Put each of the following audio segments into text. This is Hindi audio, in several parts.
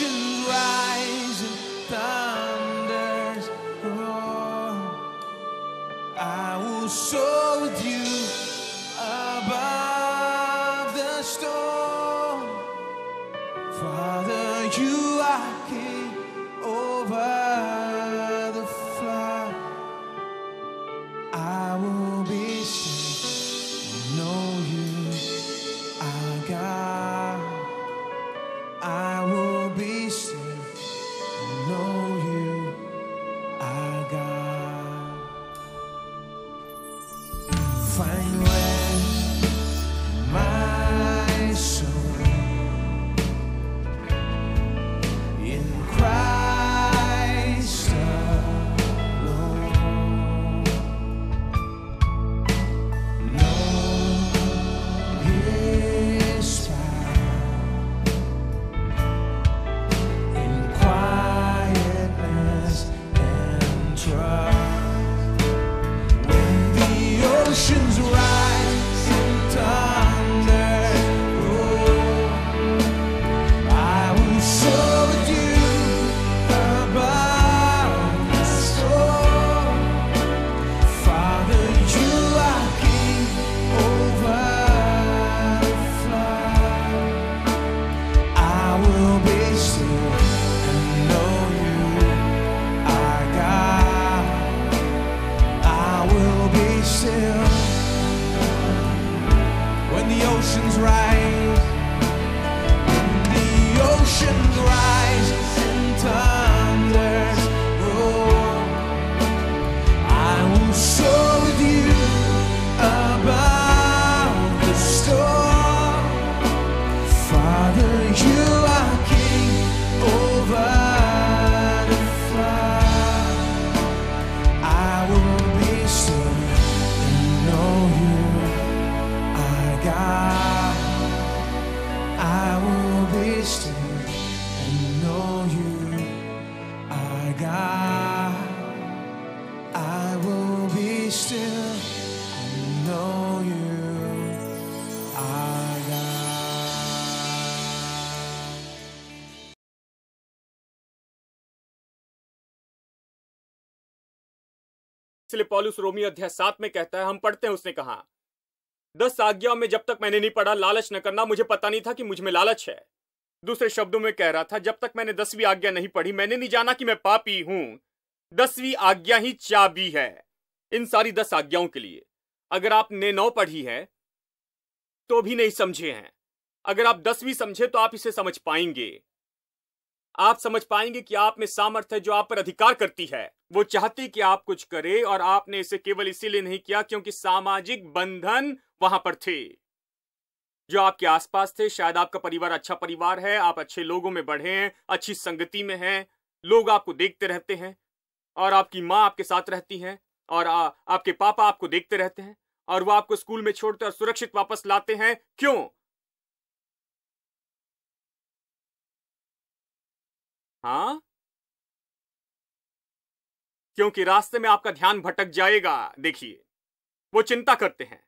you right. इसलिए पॉलिस रोमी अध्याय सात में कहता है हम पढ़ते हैं उसने कहा दस आज्ञाओं में जब तक मैंने नहीं पढ़ा लालच न करना मुझे पता नहीं था कि मुझ में लालच है दूसरे शब्दों में कह रहा था जब तक मैंने दसवीं आज्ञा नहीं पढ़ी मैंने नहीं जाना कि मैं पापी हूं दसवीं आज्ञा ही चाबी है इन सारी दस आज्ञाओं के लिए अगर आपने नौ पढ़ी है तो भी नहीं समझे हैं अगर आप दसवीं समझे तो आप इसे समझ पाएंगे आप समझ पाएंगे कि आप में सामर्थ्य जो आप पर अधिकार करती है वो चाहती कि आप कुछ करे और आपने इसे केवल इसीलिए नहीं किया क्योंकि सामाजिक बंधन वहां पर थे जो आपके आसपास थे शायद आपका परिवार अच्छा परिवार है आप अच्छे लोगों में बढ़े हैं अच्छी संगति में हैं लोग आपको देखते रहते हैं और आपकी माँ आपके साथ रहती हैं और आ, आपके पापा आपको देखते रहते हैं और वो आपको स्कूल में छोड़कर सुरक्षित वापस लाते हैं क्यों हाँ क्योंकि रास्ते में आपका ध्यान भटक जाएगा देखिए वो चिंता करते हैं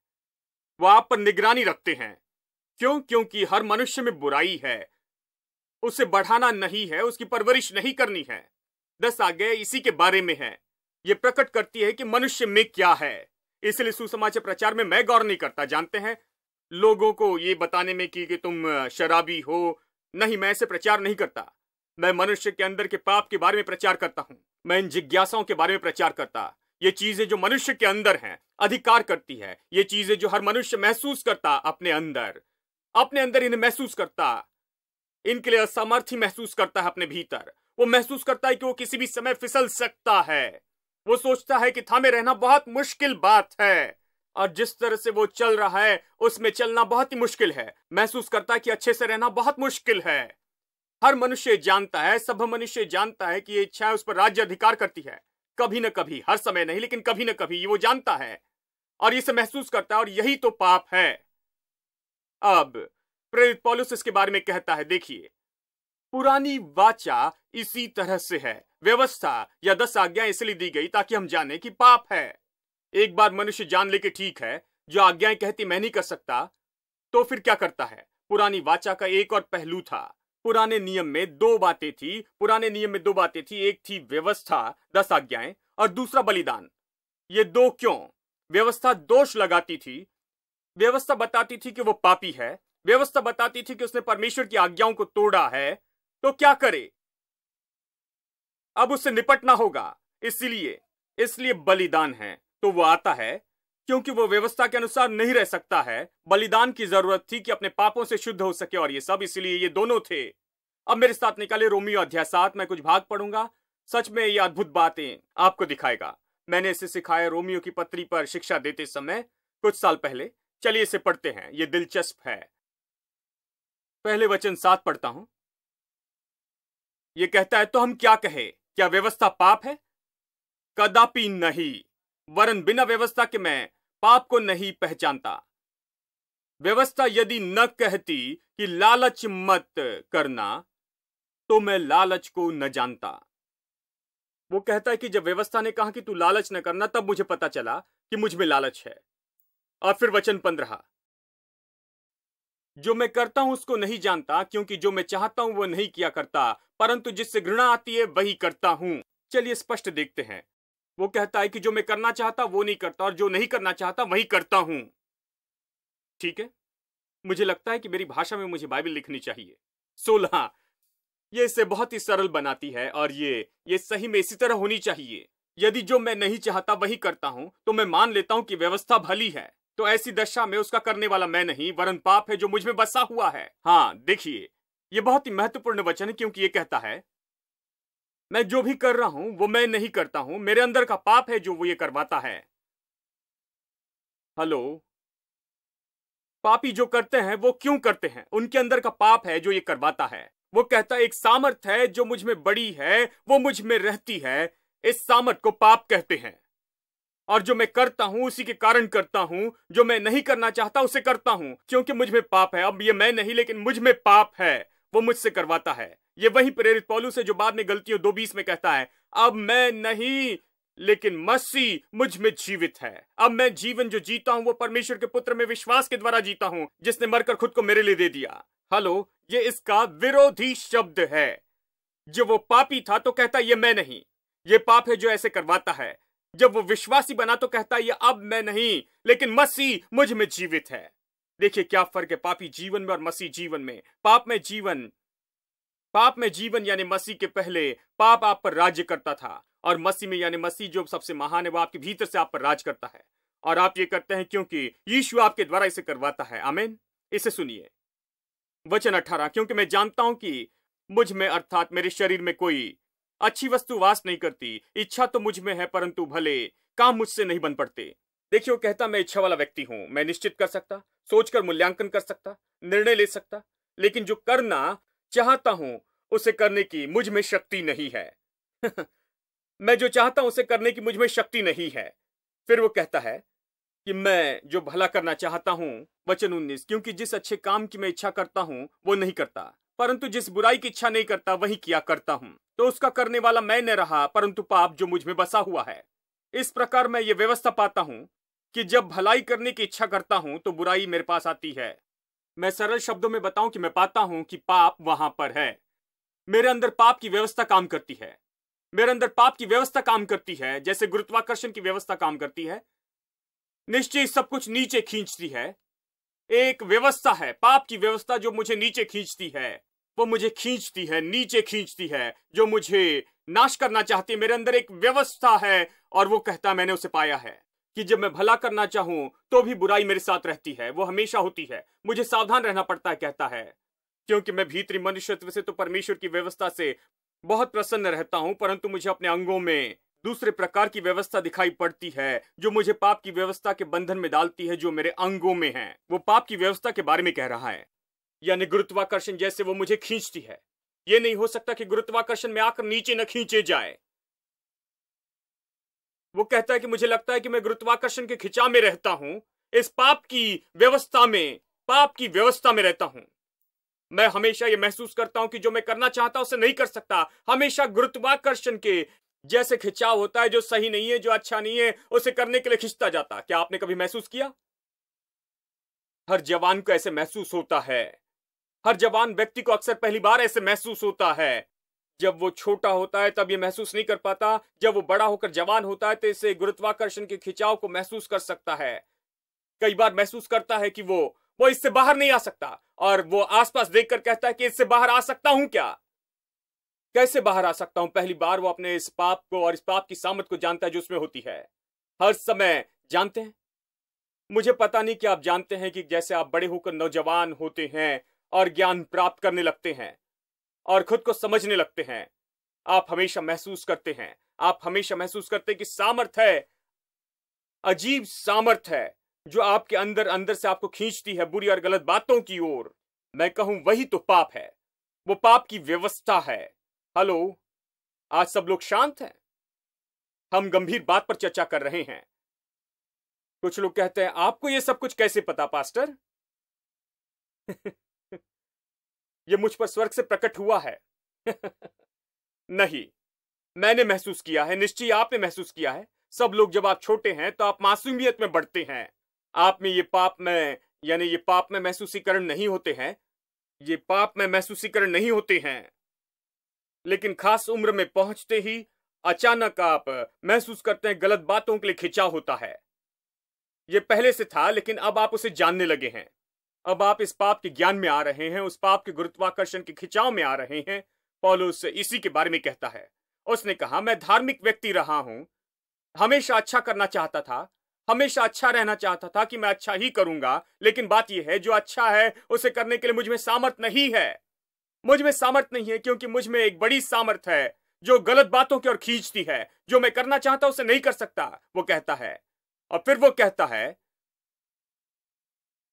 वो आप पर निगरानी रखते हैं क्यों क्योंकि हर मनुष्य में बुराई है उसे बढ़ाना नहीं है उसकी परवरिश नहीं करनी है दस आगे इसी के बारे में है ये प्रकट करती है कि मनुष्य में क्या है इसलिए सुसमाचार प्रचार में मैं गौर नहीं करता जानते हैं लोगों को ये बताने में कि, कि तुम शराबी हो नहीं मैं ऐसे प्रचार नहीं करता मैं मनुष्य के अंदर के पाप के बारे में प्रचार करता हूँ मैं इन जिज्ञासाओं के बारे में प्रचार करता ये चीजें जो मनुष्य के अंदर हैं अधिकार करती है ये चीजें जो हर मनुष्य महसूस करता अपने अंदर अपने अंदर इन्हें महसूस करता इनके लिए असमर्थी महसूस करता है अपने भीतर वो महसूस करता है कि वो किसी भी समय फिसल सकता है वो सोचता है कि थामे रहना बहुत मुश्किल बात है और जिस तरह से वो चल रहा है उसमें चलना बहुत ही मुश्किल है महसूस करता है कि अच्छे से रहना बहुत मुश्किल है हर मनुष्य जानता है सब मनुष्य जानता है कि ये इच्छाएं उस पर राज्य अधिकार करती है कभी न कभी हर समय नहीं लेकिन कभी न कभी वो जानता है और इसे महसूस करता है और यही तो पाप है अब प्रेरित पॉलिस इसके बारे में कहता है देखिए पुरानी वाचा इसी तरह से है व्यवस्था या दस आज्ञा इसलिए दी गई ताकि हम जाने कि पाप है एक बार मनुष्य जान ले ठीक है जो आज्ञाएं कहती मैं नहीं कर सकता तो फिर क्या करता है पुरानी वाचा का एक और पहलू था पुराने नियम में दो बातें थी पुराने नियम में दो बातें थी एक थी व्यवस्था दस आज्ञाएं और दूसरा बलिदान ये दो क्यों व्यवस्था दोष लगाती थी व्यवस्था बताती थी कि वो पापी है व्यवस्था बताती थी कि उसने परमेश्वर की आज्ञाओं को तोड़ा है तो क्या करे अब उससे निपटना होगा इसलिए इसलिए बलिदान है तो वो आता है क्योंकि वो व्यवस्था के अनुसार नहीं रह सकता है बलिदान की जरूरत थी कि अपने पापों से शुद्ध हो सके और ये सब इसलिए ये दोनों थे अब मेरे साथ निकाले रोमियो अध्याय सात मैं कुछ भाग पढ़ूंगा सच में ये अद्भुत बातें आपको दिखाएगा मैंने इसे सिखाया रोमियो की पत्री पर शिक्षा देते समय कुछ साल पहले चलिए इसे पढ़ते हैं ये दिलचस्प है पहले वचन सात पढ़ता हूं ये कहता है तो हम क्या कहे क्या व्यवस्था पाप है कदापि नहीं वरन बिना व्यवस्था के मैं पाप को नहीं पहचानता व्यवस्था यदि न कहती कि लालच मत करना तो मैं लालच को न जानता वो कहता है कि जब व्यवस्था ने कहा कि तू लालच न करना तब मुझे पता चला कि मुझ में लालच है और फिर वचन पंद्रह जो मैं करता हूं उसको नहीं जानता क्योंकि जो मैं चाहता हूं वह नहीं किया करता परंतु जिससे घृणा आती है वही करता हूं चलिए स्पष्ट देखते हैं वो कहता है कि जो मैं करना चाहता वो नहीं करता और जो नहीं करना चाहता वही करता हूं ठीक है मुझे लगता है कि मेरी भाषा में मुझे बाइबल लिखनी चाहिए सोलह ये इसे बहुत ही सरल बनाती है और ये ये सही में इसी तरह होनी चाहिए यदि जो मैं नहीं चाहता वही करता हूं तो मैं मान लेता हूं कि व्यवस्था भली है तो ऐसी दशा में उसका करने वाला मैं नहीं वरन पाप है जो मुझ में बसा हुआ है हाँ देखिए ये बहुत ही महत्वपूर्ण वचन है क्योंकि ये कहता है मैं जो भी कर रहा हूं वो मैं नहीं करता हूं मेरे अंदर का पाप है जो वो ये करवाता है हेलो पापी जो करते हैं वो क्यों करते हैं उनके अंदर का पाप है जो ये करवाता है वो कहता एक सामर्थ है जो मुझ में बड़ी है वो मुझ में रहती है इस सामर्थ को पाप कहते हैं और जो मैं करता हूं उसी के कारण करता हूं जो मैं नहीं करना चाहता उसे करता हूं क्योंकि मुझ में पाप है अब ये मैं नहीं लेकिन मुझ में पाप है वो मुझसे करवाता है ये वही प्रेरित पॉलू से जो बाद में गलतियों दो बीस में कहता है अब मैं नहीं लेकिन मसी मुझ में जीवित है अब मैं जीवन जो जीता हूं वो परमेश्वर के पुत्र में विश्वास के द्वारा जीता हूं जिसने मरकर खुद को मेरे लिए दे दिया हेलो ये इसका विरोधी शब्द है जब वो पापी था तो कहता ये मैं नहीं ये पाप है जो ऐसे करवाता है जब वो विश्वासी बना तो कहता ये अब मैं नहीं लेकिन मसी मुझ में जीवित है देखिए क्या फर्क है पापी जीवन में और मसी जीवन में पाप में जीवन पाप में जीवन यानी मसीह के पहले पाप आप पर राज्य करता था और मसीह में यानी मसीह जो सबसे महान है वो आपके भीतर से आप पर राज करता है और आप ये करते हैं क्योंकि यीशु आपके द्वारा इसे करवाता है आमेन इसे सुनिए वचन अठारह क्योंकि मैं जानता हूं कि मुझ में अर्थात मेरे शरीर में कोई अच्छी वस्तु वास नहीं करती इच्छा तो मुझ में है परंतु भले काम मुझसे नहीं बन पड़ते देखियो कहता मैं इच्छा वाला व्यक्ति हूं मैं निश्चित कर सकता सोचकर मूल्यांकन कर सकता निर्णय ले सकता लेकिन जो करना चाहता हूं उसे करने की मुझ में शक्ति नहीं है मैं जो चाहता हूं उसे करने की मुझ में शक्ति नहीं है फिर वो कहता है कि मैं जो भला करना चाहता हूं वचन उन्नीस क्योंकि जिस अच्छे काम की मैं इच्छा करता हूं वो नहीं करता परंतु जिस बुराई की इच्छा नहीं करता वही किया करता हूं तो उसका करने वाला मैं न रहा परंतु पाप जो मुझ में बसा हुआ है इस प्रकार मैं ये व्यवस्था पाता हूं कि जब भलाई करने की इच्छा करता हूं तो बुराई मेरे पास आती है मैं सरल शब्दों में बताऊं कि मैं पाता हूं कि पाप वहां पर है मेरे अंदर पाप की व्यवस्था काम करती है मेरे अंदर पाप की व्यवस्था काम करती है जैसे गुरुत्वाकर्षण की व्यवस्था काम करती है निश्चय सब कुछ नीचे खींचती है एक व्यवस्था है पाप की व्यवस्था जो मुझे नीचे खींचती है वो मुझे खींचती है नीचे खींचती है जो मुझे नाश करना चाहती है मेरे अंदर एक व्यवस्था है और वो कहता मैंने उसे पाया है कि जब मैं भला करना चाहूं तो भी बुराई मेरे साथ रहती है वो हमेशा होती है मुझे सावधान रहना पड़ता है कहता है क्योंकि मैं भीतरी मनुष्यत्व से तो परमेश्वर की व्यवस्था से बहुत प्रसन्न रहता हूं परंतु मुझे अपने अंगों में दूसरे प्रकार की व्यवस्था दिखाई पड़ती है जो मुझे पाप की व्यवस्था के बंधन में डालती है जो मेरे अंगों में है वो पाप की व्यवस्था के बारे में कह रहा है यानी गुरुत्वाकर्षण जैसे वो मुझे खींचती है ये नहीं हो सकता कि गुरुत्वाकर्षण में आकर नीचे न खींचे जाए वो कहता है कि मुझे लगता है कि मैं गुरुत्वाकर्षण के खिंचाव में रहता हूं इस पाप की व्यवस्था में पाप की व्यवस्था में रहता हूं मैं हमेशा ये महसूस करता हूं कि जो मैं करना चाहता हूं उसे नहीं कर सकता हमेशा गुरुत्वाकर्षण के जैसे खिंचाव होता है जो सही नहीं है जो अच्छा नहीं है उसे करने के लिए खिंचता जाता क्या आपने कभी महसूस किया हर जवान को ऐसे महसूस होता है हर जवान व्यक्ति को अक्सर पहली बार ऐसे महसूस होता है जब वो छोटा होता है तब ये महसूस नहीं कर पाता जब वो बड़ा होकर जवान होता है तो इसे गुरुत्वाकर्षण के खिंचाव को महसूस कर सकता है कई बार महसूस करता है कि वो वो इससे बाहर नहीं आ सकता और वो आसपास देखकर कहता है कि इससे बाहर आ सकता हूं क्या कैसे बाहर आ सकता हूं पहली बार वो अपने इस पाप को और इस पाप की सामत को जानता है जो उसमें होती है हर समय जानते हैं मुझे पता नहीं कि आप जानते हैं कि जैसे आप बड़े होकर नौजवान होते हैं और ज्ञान प्राप्त करने लगते हैं और खुद को समझने लगते हैं आप हमेशा महसूस करते हैं आप हमेशा महसूस करते हैं कि सामर्थ है अजीब सामर्थ है जो आपके अंदर अंदर से आपको खींचती है बुरी और गलत बातों की ओर मैं कहूं वही तो पाप है वो पाप की व्यवस्था है हेलो आज सब लोग शांत हैं हम गंभीर बात पर चर्चा कर रहे हैं कुछ लोग कहते हैं आपको यह सब कुछ कैसे पता पास्टर ये मुझ पर स्वर्ग से प्रकट हुआ है नहीं मैंने महसूस किया है निश्चय आपने महसूस किया है सब लोग जब आप छोटे हैं तो आप मासूमियत में बढ़ते हैं आप में ये पाप में यानी ये पाप में महसूसीकरण नहीं होते हैं ये पाप में महसूसीकरण नहीं होते हैं लेकिन खास उम्र में पहुंचते ही अचानक आप महसूस करते हैं गलत बातों के लिए खिंचाव होता है ये पहले से था लेकिन अब आप उसे जानने लगे हैं अब आप इस पाप के ज्ञान में आ रहे हैं उस पाप के गुरुत्वाकर्षण के खिंचाव में आ रहे हैं पॉलुस इसी के बारे में कहता है उसने कहा मैं धार्मिक व्यक्ति रहा हूं हमेशा अच्छा करना चाहता था हमेशा अच्छा रहना चाहता था कि मैं अच्छा ही करूंगा लेकिन बात यह है जो अच्छा है उसे करने के लिए मुझ में सामर्थ नहीं है मुझ में सामर्थ नहीं है क्योंकि मुझ में एक बड़ी सामर्थ है जो गलत बातों की ओर खींचती है जो मैं करना चाहता उसे नहीं कर सकता वो कहता है और फिर वो कहता है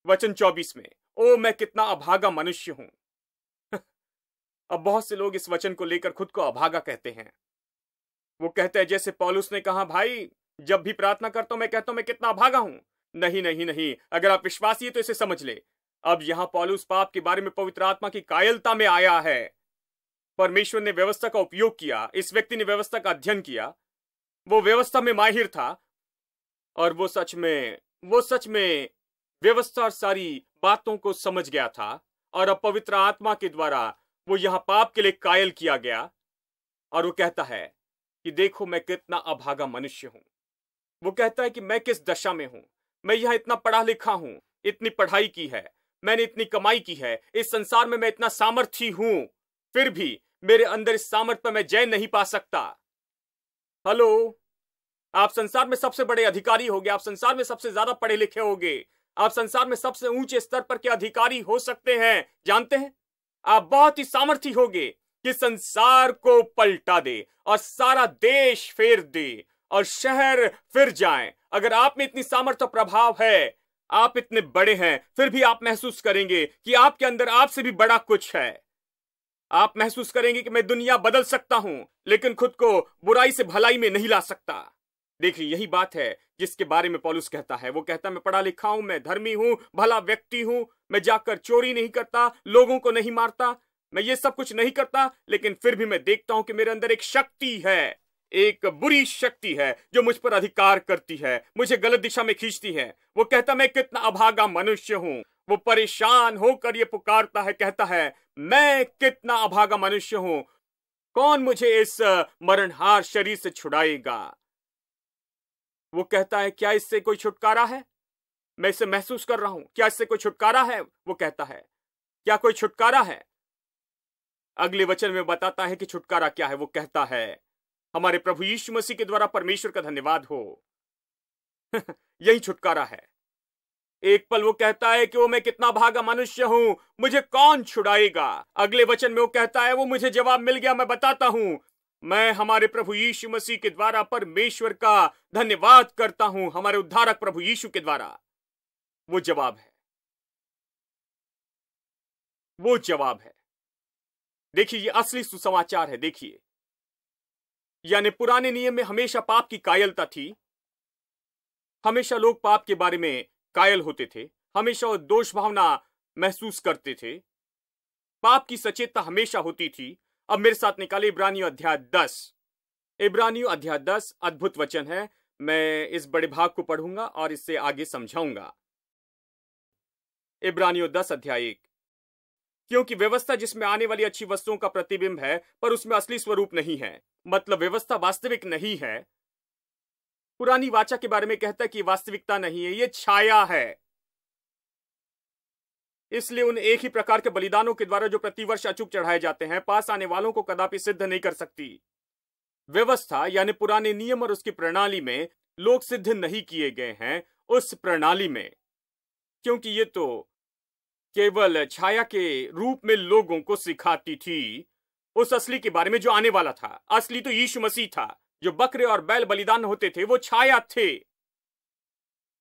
वचन चौबीस में ओ मैं कितना अभागा मनुष्य हूं अब बहुत से लोग इस वचन को लेकर खुद को अभागा कहते हैं वो कहते हैं जैसे पॉलुस ने कहा भाई जब भी प्रार्थना करता हूं मैं कहता हूं मैं कितना अभागा हूं नहीं नहीं नहीं अगर आप विश्वासी है तो इसे समझ ले अब यहां पॉलुस पाप के बारे में पवित्र आत्मा की कायलता में आया है परमेश्वर ने व्यवस्था का उपयोग किया इस व्यक्ति ने व्यवस्था का अध्ययन किया वो व्यवस्था में माहिर था और वो सच में वो सच में व्यवस्था सारी बातों को समझ गया था और अब पवित्र आत्मा के द्वारा वो यहाँ पाप के लिए कायल किया गया और वो कहता है कि देखो मैं कितना अभागा मनुष्य हूँ वो कहता है कि मैं किस दशा में हूं मैं यहां इतना पढ़ा लिखा हूँ इतनी पढ़ाई की है मैंने इतनी कमाई की है इस संसार में मैं इतना सामर्थ्य हूं फिर भी मेरे अंदर इस सामर्थ्य पर मैं जय नहीं पा सकता हेलो आप संसार में सबसे बड़े अधिकारी हो आप संसार में सबसे ज्यादा पढ़े लिखे होगे आप संसार में सबसे ऊंचे स्तर पर के अधिकारी हो सकते हैं जानते हैं आप बहुत ही सामर्थ्य हो कि संसार को पलटा दे और सारा देश फेर दे और शहर फिर जाए अगर आप में इतनी सामर्थ्य प्रभाव है आप इतने बड़े हैं फिर भी आप महसूस करेंगे कि आपके अंदर आपसे भी बड़ा कुछ है आप महसूस करेंगे कि मैं दुनिया बदल सकता हूं लेकिन खुद को बुराई से भलाई में नहीं ला सकता देखिए यही बात है जिसके बारे में पॉलुस कहता है वो कहता मैं पढ़ा लिखा हूं मैं धर्मी हूं भला व्यक्ति हूं मैं जाकर चोरी नहीं करता लोगों को नहीं मारता मैं ये सब कुछ नहीं करता लेकिन फिर भी मैं देखता हूं कि मेरे अंदर एक शक्ति है एक बुरी शक्ति है जो मुझ पर अधिकार करती है मुझे गलत दिशा में खींचती है वो कहता मैं कितना अभागा मनुष्य हूं वो परेशान होकर ये पुकारता है कहता है मैं कितना अभागा मनुष्य हूं कौन मुझे इस मरणहार शरीर से छुड़ाएगा वो कहता है क्या इससे कोई छुटकारा है मैं इसे महसूस कर रहा हूं क्या इससे कोई छुटकारा है वो कहता है क्या कोई छुटकारा है अगले वचन में बताता है कि छुटकारा क्या है वो कहता है हमारे प्रभु यीशु मसीह के द्वारा परमेश्वर का धन्यवाद हो यही छुटकारा है एक पल वो कहता है कि वो मैं कितना भागा मनुष्य हूं मुझे कौन छुड़ाएगा अगले वचन में वो कहता है वो मुझे जवाब मिल गया मैं बताता हूं मैं हमारे प्रभु यीशु मसीह के द्वारा परमेश्वर का धन्यवाद करता हूं हमारे उद्धारक प्रभु यीशु के द्वारा वो जवाब है वो जवाब है देखिए ये असली सुसमाचार है देखिए यानी पुराने नियम में हमेशा पाप की कायलता थी हमेशा लोग पाप के बारे में कायल होते थे हमेशा वो दोष भावना महसूस करते थे पाप की सचेतता हमेशा होती थी अब मेरे साथ निकाले इब्रानियो अध्याय दस इब्रानियो अध्याय दस अद्भुत वचन है मैं इस बड़े भाग को पढ़ूंगा और इससे आगे समझाऊंगा इब्रानियो दस अध्याय एक क्योंकि व्यवस्था जिसमें आने वाली अच्छी वस्तुओं का प्रतिबिंब है पर उसमें असली स्वरूप नहीं है मतलब व्यवस्था वास्तविक नहीं है पुरानी वाचा के बारे में कहता है कि वास्तविकता नहीं है ये छाया है इसलिए उन एक ही प्रकार के बलिदानों के द्वारा जो प्रतिवर्ष अचूक चढ़ाए जाते हैं पास आने वालों को कदापि सिद्ध नहीं कर सकती व्यवस्था यानी पुराने नियम और उसकी प्रणाली में लोग सिद्ध नहीं किए गए हैं उस प्रणाली में क्योंकि ये तो केवल छाया के रूप में लोगों को सिखाती थी उस असली के बारे में जो आने वाला था असली तो यीशु मसीह था जो बकरे और बैल बलिदान होते थे वो छाया थे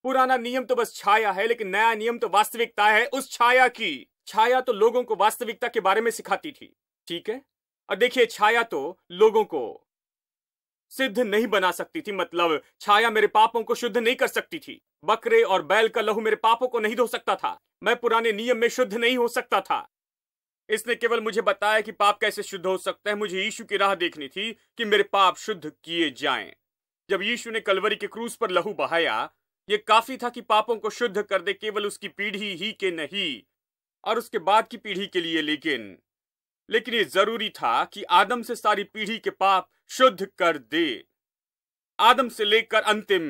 पुराना नियम तो बस छाया है लेकिन नया नियम तो वास्तविकता है उस छाया की छाया तो लोगों को वास्तविकता के बारे में सिखाती थी ठीक है और देखिए छाया तो लोगों को सिद्ध नहीं बना सकती थी मतलब छाया मेरे पापों को शुद्ध नहीं कर सकती थी बकरे और बैल का लहू मेरे पापों को नहीं धो सकता था मैं पुराने नियम में शुद्ध नहीं हो सकता था इसने केवल मुझे बताया कि पाप कैसे शुद्ध हो सकता है मुझे यीशु की राह देखनी थी कि मेरे पाप शुद्ध किए जाएं। जब यीशु ने कलवरी के क्रूस पर लहू बहाया ये काफी था कि पापों को शुद्ध कर दे केवल उसकी पीढ़ी ही के नहीं और उसके बाद की पीढ़ी के लिए लेकिन लेकिन ये जरूरी था कि आदम से सारी पीढ़ी के पाप शुद्ध कर दे आदम से लेकर अंतिम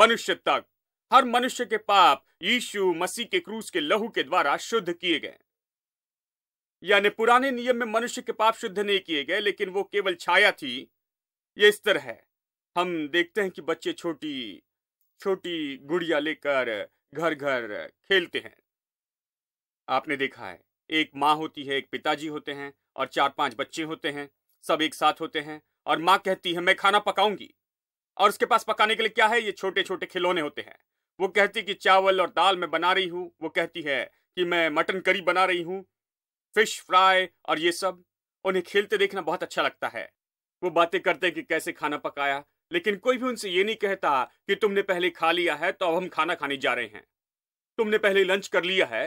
मनुष्य तक हर मनुष्य के पाप यीशु मसीह के क्रूस के लहू के द्वारा शुद्ध किए गए यानी पुराने नियम में मनुष्य के पाप शुद्ध नहीं किए गए लेकिन वो केवल छाया थी ये स्तर है हम देखते हैं कि बच्चे छोटी छोटी गुड़िया लेकर घर घर खेलते हैं आपने देखा है एक माँ होती है एक पिताजी होते हैं और चार पांच बच्चे होते हैं सब एक साथ होते हैं और माँ कहती है मैं खाना पकाऊंगी और उसके पास पकाने के लिए क्या है ये छोटे छोटे खिलौने होते हैं वो कहती कि चावल और दाल मैं बना रही हूँ वो कहती है कि मैं मटन करी बना रही हूँ फिश फ्राई और ये सब उन्हें खेलते देखना बहुत अच्छा लगता है वो बातें करते हैं कि कैसे खाना पकाया लेकिन कोई भी उनसे ये नहीं कहता कि तुमने पहले खा लिया है तो अब हम खाना खाने जा रहे हैं तुमने पहले लंच कर लिया है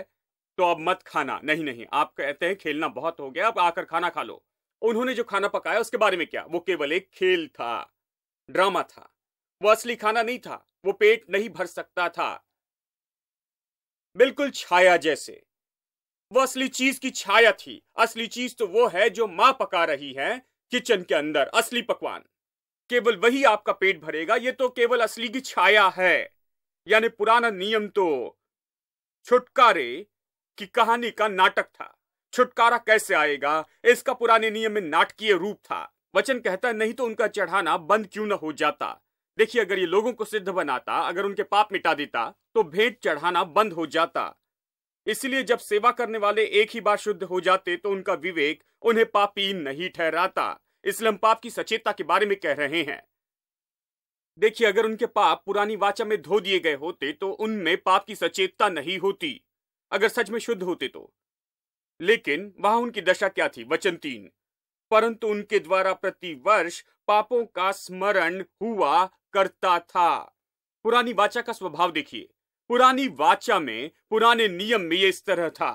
तो अब मत खाना नहीं नहीं आप कहते हैं खेलना बहुत हो गया अब आकर खाना खा लो उन्होंने जो खाना पकाया उसके बारे में क्या वो केवल एक खेल था ड्रामा था वो असली खाना नहीं था वो पेट नहीं भर सकता था बिल्कुल छाया जैसे वो असली चीज की छाया थी असली चीज तो वो है जो मां पका रही है किचन के अंदर असली पकवान केवल वही आपका पेट भरेगा ये तो केवल असली की छाया है यानी पुराना नियम तो छुटकारे की कहानी का नाटक था छुटकारा कैसे आएगा इसका पुराने नियम में नाटकीय रूप था वचन कहता है नहीं तो उनका चढ़ाना बंद क्यों ना हो जाता देखिए अगर ये लोगों को सिद्ध बनाता अगर उनके पाप मिटा देता तो भेंट चढ़ाना बंद हो जाता इसलिए जब सेवा करने वाले एक ही बार शुद्ध हो जाते तो उनका विवेक उन्हें पापी नहीं ठहराता इसलिए पाप की सचेतता के बारे में कह रहे हैं देखिए अगर उनके पाप पुरानी वाचा में धो दिए गए होते तो उनमें पाप की सचेतता नहीं होती अगर सच में शुद्ध होते तो लेकिन वहां उनकी दशा क्या थी वचन तीन परंतु उनके द्वारा प्रति वर्ष पापों का स्मरण हुआ करता था पुरानी वाचा का स्वभाव देखिए पुरानी वाचा में पुराने नियम में यह इस तरह था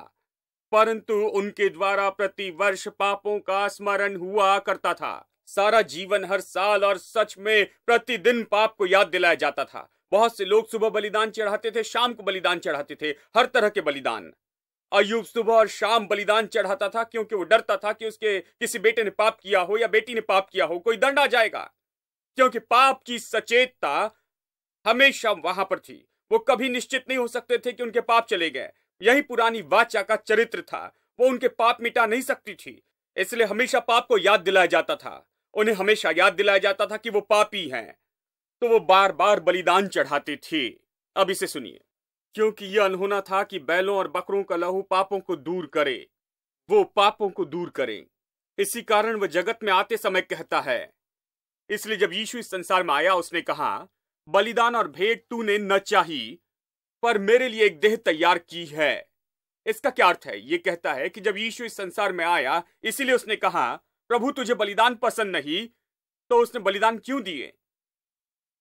परंतु उनके द्वारा प्रति वर्ष पापों का स्मरण हुआ करता था सारा जीवन हर साल और सच में प्रतिदिन पाप को याद दिलाया जाता था बहुत से लोग सुबह बलिदान चढ़ाते थे शाम को बलिदान चढ़ाते थे हर तरह के बलिदान अयुब सुबह और शाम बलिदान चढ़ाता था क्योंकि वो डरता था कि उसके किसी बेटे ने पाप किया हो या बेटी ने पाप किया हो कोई दंड आ जाएगा क्योंकि पाप की सचेतता हमेशा वहां पर थी वो कभी निश्चित नहीं हो सकते थे कि उनके पाप चले गए यही पुरानी वाचा का चरित्र था वो उनके पाप मिटा नहीं सकती थी इसलिए हमेशा पाप को याद दिलाया जाता था उन्हें हमेशा याद दिलाया जाता था कि वो पापी हैं तो वो बार बार बलिदान चढ़ाती थी अब इसे सुनिए क्योंकि यह अनहोना था कि बैलों और बकरों का लहू पापों को दूर करे वो पापों को दूर करें इसी कारण वह जगत में आते समय कहता है इसलिए जब यीशु इस संसार में आया उसने कहा बलिदान और भेंट तूने न चाही पर मेरे लिए एक देह तैयार की है इसका क्या अर्थ है ये कहता है कि जब यीशु इस संसार में आया इसीलिए उसने कहा प्रभु तुझे बलिदान पसंद नहीं तो उसने बलिदान क्यों दिए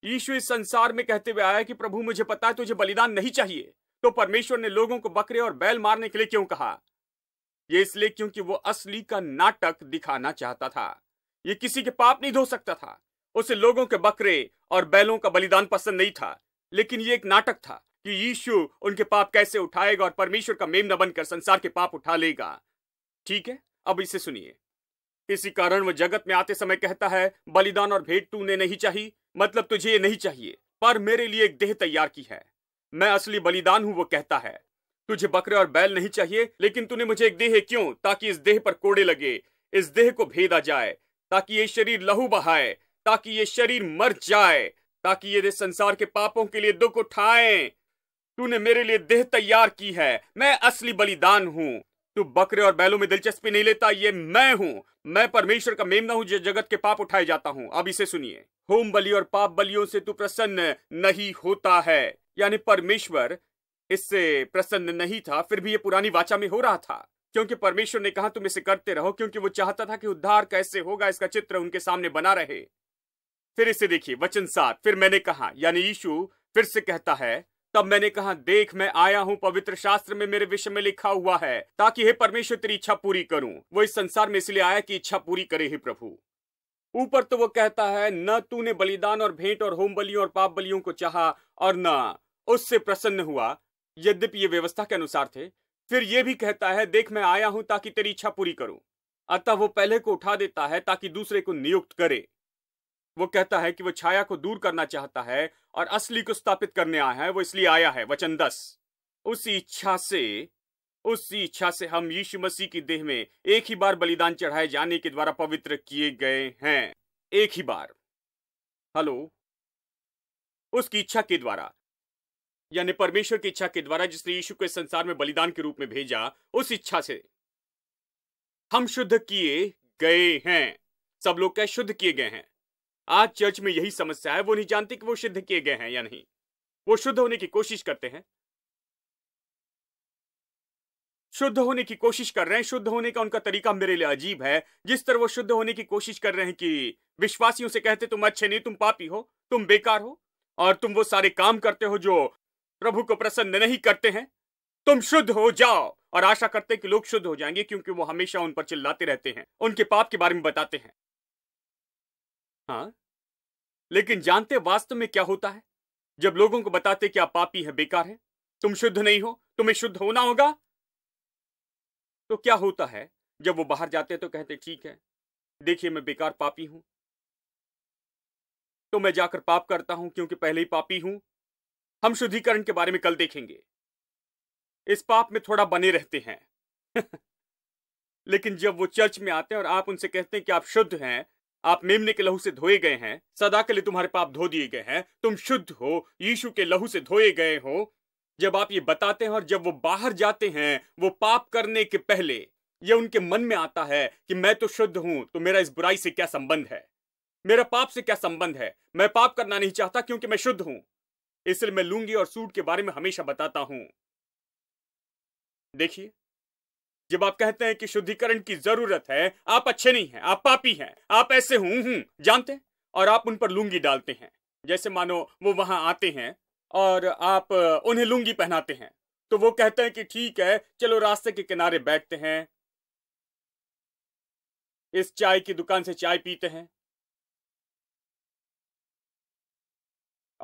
यीशु इस संसार में कहते हुए आया कि प्रभु मुझे पता है तुझे बलिदान नहीं चाहिए तो परमेश्वर ने लोगों को बकरे और बैल मारने के लिए क्यों कहा यह इसलिए क्योंकि वो असली का नाटक दिखाना चाहता था ये किसी के पाप नहीं धो सकता था उसे लोगों के बकरे और बैलों का बलिदान पसंद नहीं था लेकिन ये एक नाटक था कि यीशु उनके पाप कैसे उठाएगा और परमेश्वर का मेमना बनकर संसार के पाप उठा लेगा ठीक है अब इसे सुनिए इसी कारण वह जगत में आते समय कहता है बलिदान और भेंट तूने नहीं चाहिए मतलब तुझे ये नहीं चाहिए पर मेरे लिए एक देह तैयार की है मैं असली बलिदान हूं वो कहता है तुझे बकरे और बैल नहीं चाहिए लेकिन तूने मुझे एक देह क्यों ताकि इस देह पर कोड़े लगे इस देह को भेदा जाए ताकि ये शरीर लहू बहाए ताकि ये शरीर मर जाए ताकि ये संसार के पापों के लिए दुख उठाए तूने मेरे लिए देह तैयार की है मैं असली बलिदान हूँ तू बकरे और बैलों में दिलचस्पी नहीं लेता ये मैं हूँ मैं परमेश्वर का मेमना हूँ जो जगत के पाप उठाए जाता हूँ अब इसे सुनिए होम बलि और पाप बलियों से तू प्रसन्न नहीं होता है यानी परमेश्वर इससे प्रसन्न नहीं था फिर भी ये पुरानी वाचा में हो रहा था क्योंकि परमेश्वर ने कहा तुम इसे करते रहो क्योंकि वो चाहता था कि उद्धार कैसे होगा इसका चित्र उनके सामने बना रहे फिर इसे देखिए वचन सात फिर मैंने कहा यानी यीशु फिर से कहता है तब मैंने कहा देख मैं आया हूँ पवित्र शास्त्र में मेरे विषय में लिखा हुआ है ताकि हे परमेश्वर तेरी इच्छा पूरी करूं वो इस संसार में इसलिए आया कि इच्छा पूरी करे हे प्रभु ऊपर तो वो कहता है न तूने बलिदान और भेंट और होम बलियों और पाप बलियों को चाहा और न उससे प्रसन्न हुआ यद्यपि ये व्यवस्था के अनुसार थे फिर ये भी कहता है देख मैं आया हूं ताकि तेरी इच्छा पूरी करूं अतः वो पहले को उठा देता है ताकि दूसरे को नियुक्त करे वो कहता है कि वो छाया को दूर करना चाहता है और असली को स्थापित करने आया है वो इसलिए आया है वचन दस उसी इच्छा से उसी इच्छा से हम यीशु मसीह की देह में एक ही बार बलिदान चढ़ाए जाने के द्वारा पवित्र किए गए हैं एक ही बार हेलो उसकी इच्छा के द्वारा यानी परमेश्वर की इच्छा के द्वारा जिसने यीशु को संसार में बलिदान के रूप में भेजा उस इच्छा से हम शुद्ध किए गए हैं सब लोग क्या शुद्ध किए गए हैं आज चर्च में यही समस्या है वो नहीं जानते कि वो सिद्ध किए गए हैं या नहीं वो शुद्ध होने की कोशिश करते हैं शुद्ध होने की कोशिश कर रहे हैं शुद्ध होने का उनका तरीका मेरे लिए अजीब है जिस तरह वो शुद्ध होने की कोशिश कर रहे हैं कि विश्वासियों से कहते तुम अच्छे नहीं तुम पापी हो तुम बेकार हो और तुम वो सारे काम करते हो जो प्रभु को प्रसन्न नहीं करते हैं तुम शुद्ध हो जाओ और आशा करते कि लोग शुद्ध हो जाएंगे क्योंकि वो हमेशा उन पर चिल्लाते रहते हैं उनके पाप के बारे में बताते हैं हाँ लेकिन जानते वास्तव में क्या होता है जब लोगों को बताते कि आप पापी है बेकार है तुम शुद्ध नहीं हो तुम्हें शुद्ध होना होगा तो क्या होता है जब वो बाहर जाते तो कहते ठीक है देखिए मैं बेकार पापी हूं तो मैं जाकर पाप करता हूं क्योंकि पहले ही पापी हूं हम शुद्धिकरण के बारे में कल देखेंगे इस पाप में थोड़ा बने रहते हैं लेकिन जब वो चर्च में आते हैं और आप उनसे कहते हैं कि आप शुद्ध हैं आप मेमने के लहू से धोए गए हैं सदा के लिए तुम्हारे पाप धो दिए गए हैं तुम शुद्ध हो यीशु के लहू से धोए गए हो जब आप ये बताते हैं और जब वो बाहर जाते हैं वो पाप करने के पहले ये उनके मन में आता है कि मैं तो शुद्ध हूं तो मेरा इस बुराई से क्या संबंध है मेरा पाप से क्या संबंध है मैं पाप करना नहीं चाहता क्योंकि मैं शुद्ध हूं इसलिए मैं लूंगी और सूट के बारे में हमेशा बताता हूं देखिए जब आप कहते हैं कि शुद्धिकरण की जरूरत है आप अच्छे नहीं हैं आप पापी हैं आप ऐसे हूं हूं जानते हैं और आप उन पर लुंगी डालते हैं जैसे मानो वो वहां आते हैं और आप उन्हें लुंगी पहनाते हैं तो वो कहते हैं कि ठीक है चलो रास्ते के किनारे बैठते हैं इस चाय की दुकान से चाय पीते हैं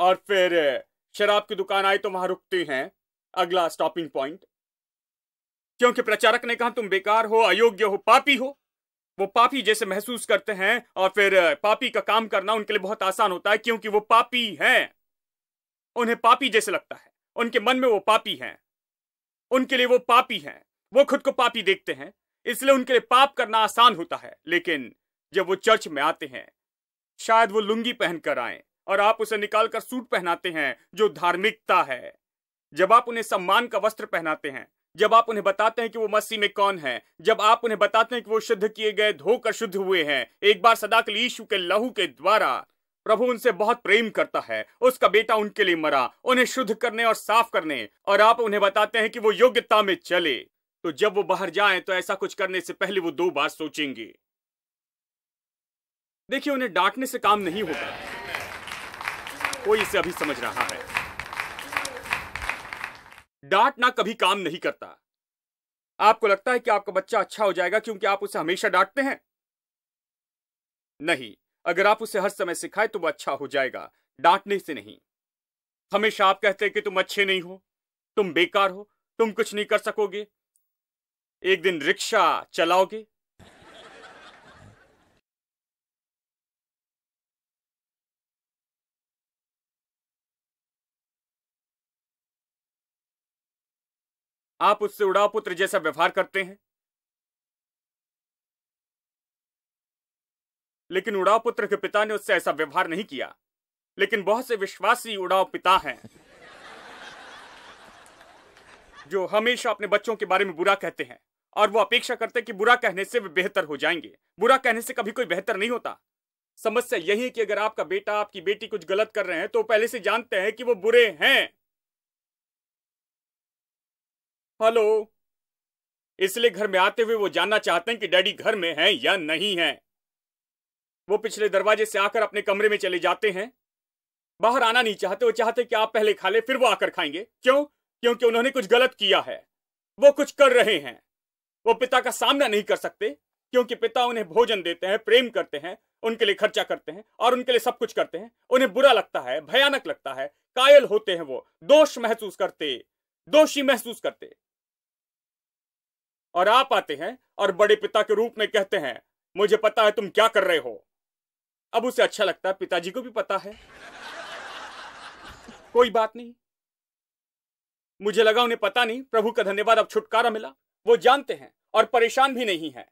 और फिर शराब की दुकान आई तो वहां रुकते हैं अगला स्टॉपिंग पॉइंट क्योंकि प्रचारक ने कहा तुम बेकार हो अयोग्य हो पापी हो वो पापी जैसे महसूस करते हैं और फिर पापी का काम करना उनके लिए बहुत आसान होता है क्योंकि वो पापी हैं उन्हें पापी जैसे लगता है उनके मन में वो पापी हैं उनके लिए वो पापी हैं वो खुद को पापी देखते हैं इसलिए उनके लिए पाप करना आसान होता है लेकिन जब वो चर्च में आते हैं शायद वो लुंगी पहनकर आए और आप उसे निकालकर सूट पहनाते हैं जो धार्मिकता है जब आप उन्हें सम्मान का वस्त्र पहनाते हैं जब आप उन्हें बताते हैं कि वो मसीह में कौन है जब आप उन्हें बताते हैं कि वो शुद्ध किए गए धोकर शुद्ध हुए हैं एक बार सदाकल यीशु के लहू के द्वारा प्रभु उनसे बहुत प्रेम करता है उसका बेटा उनके लिए मरा उन्हें शुद्ध करने और साफ करने और आप उन्हें बताते हैं कि वो योग्यता में चले तो जब वो बाहर जाए तो ऐसा कुछ करने से पहले वो दो बार सोचेंगे देखिए उन्हें डांटने से काम नहीं होगा कोई इसे अभी समझ रहा है डांटना कभी काम नहीं करता आपको लगता है कि आपका बच्चा अच्छा हो जाएगा क्योंकि आप उसे हमेशा डांटते हैं नहीं अगर आप उसे हर समय सिखाए तो वह अच्छा हो जाएगा डांटने से नहीं हमेशा आप कहते हैं कि तुम अच्छे नहीं हो तुम बेकार हो तुम कुछ नहीं कर सकोगे एक दिन रिक्शा चलाओगे आप उससे पुत्र जैसा व्यवहार करते हैं लेकिन पुत्र के पिता ने उससे ऐसा व्यवहार नहीं किया लेकिन बहुत से विश्वासी उड़ाव पिता हैं जो हमेशा अपने बच्चों के बारे में बुरा कहते हैं और वो अपेक्षा करते हैं कि बुरा कहने से वे बेहतर हो जाएंगे बुरा कहने से कभी कोई बेहतर नहीं होता समस्या यही है कि अगर आपका बेटा आपकी बेटी कुछ गलत कर रहे हैं तो पहले से जानते हैं कि वो बुरे हैं हेलो इसलिए घर में आते हुए वो जानना चाहते हैं कि डैडी घर में हैं या नहीं हैं। वो पिछले दरवाजे से आकर अपने कमरे में चले जाते हैं बाहर आना नहीं चाहते वो चाहते कि आप पहले खा ले फिर वो आकर खाएंगे क्यों क्योंकि उन्होंने कुछ गलत किया है वो कुछ कर रहे हैं वो पिता का सामना नहीं कर सकते क्योंकि पिता उन्हें भोजन देते हैं प्रेम करते हैं उनके लिए खर्चा करते हैं और उनके लिए सब कुछ करते हैं उन्हें बुरा लगता है भयानक लगता है कायल होते हैं वो दोष महसूस करते दोषी महसूस करते और आप आते हैं और बड़े पिता के रूप में कहते हैं मुझे पता है तुम क्या कर रहे हो अब उसे अच्छा लगता है पिताजी को भी पता है कोई बात नहीं मुझे लगा उन्हें पता नहीं प्रभु का धन्यवाद अब छुटकारा मिला वो जानते हैं और परेशान भी नहीं है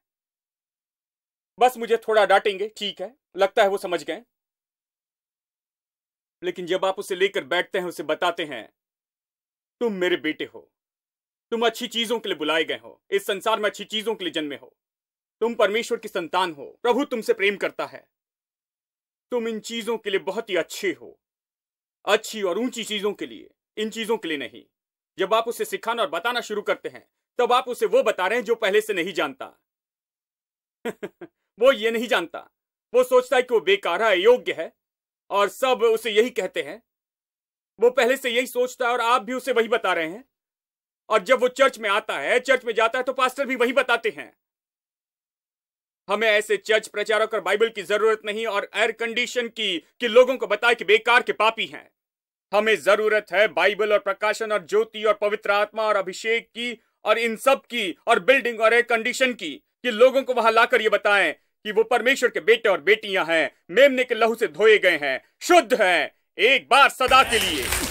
बस मुझे थोड़ा डांटेंगे ठीक है लगता है वो समझ गए लेकिन जब आप उसे लेकर बैठते हैं उसे बताते हैं तुम मेरे बेटे हो तुम अच्छी चीजों के लिए बुलाए गए हो इस संसार में अच्छी चीजों के लिए जन्मे हो तुम परमेश्वर की संतान हो प्रभु तुमसे प्रेम करता है तुम इन चीजों के लिए बहुत ही अच्छे हो अच्छी और ऊंची चीजों के लिए इन चीजों के लिए नहीं जब आप उसे सिखाना और बताना शुरू करते हैं तब आप उसे वो बता रहे हैं जो पहले से नहीं जानता वो ये नहीं जानता वो सोचता है कि वो बेकार है योग्य है और सब उसे यही कहते हैं वो पहले से यही सोचता है और आप भी उसे वही बता रहे हैं और जब वो चर्च में आता है चर्च में जाता है तो पास्टर भी वही बताते हैं हमें ऐसे चर्च प्रचारक और बाइबल की जरूरत नहीं और एयर कंडीशन की कि लोगों को बताए कि बेकार के पापी हैं हमें जरूरत है बाइबल और प्रकाशन और ज्योति और पवित्र आत्मा और अभिषेक की और इन सब की और बिल्डिंग और एयर कंडीशन की कि लोगों को वहां लाकर ये बताएं कि वो परमेश्वर के बेटे और बेटियां हैं मेमने के लहू से धोए गए हैं शुद्ध हैं एक बार सदा के लिए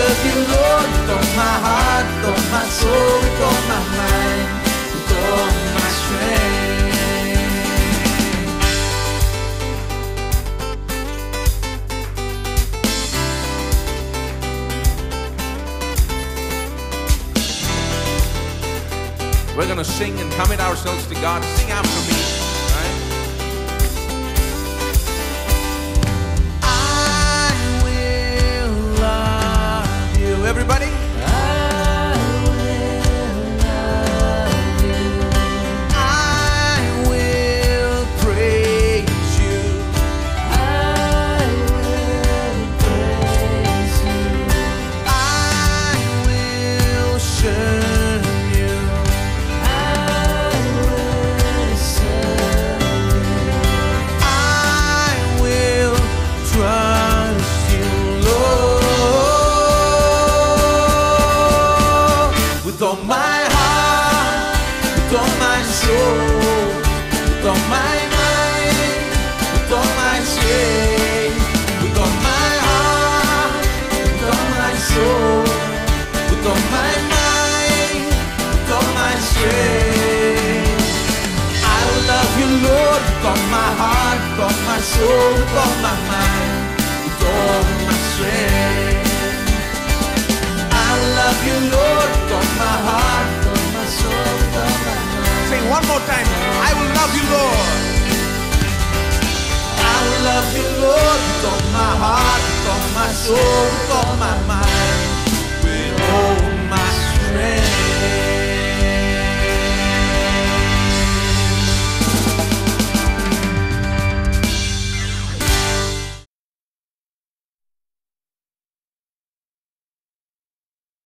serve you, Lord, with all my heart, with all my soul, with all my mind, with all my strength. We're going to sing and commit ourselves to God. Sing out for me. my heart, with all my soul, with all my mind, with all my strength, with all my heart, with all my soul, with all my mind, with all my strength. I love you, Lord, with all my heart, with all my soul, with all my mind, with all my strength. I love you, Lord, heart, though Sing one more time. I will love you, Lord. I will love you, Lord, with all my heart, with all my soul, with all my mind, with all my strength.